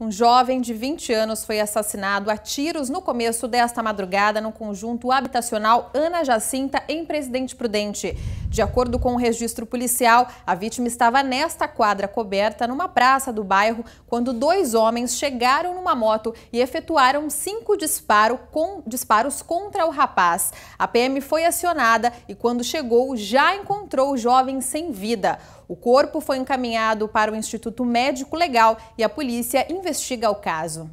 Um jovem de 20 anos foi assassinado a tiros no começo desta madrugada no conjunto habitacional Ana Jacinta, em Presidente Prudente. De acordo com o registro policial, a vítima estava nesta quadra coberta numa praça do bairro quando dois homens chegaram numa moto e efetuaram cinco disparo com, disparos contra o rapaz. A PM foi acionada e, quando chegou, já encontrou o jovem sem vida. O corpo foi encaminhado para o Instituto Médico Legal e a polícia investiga o caso.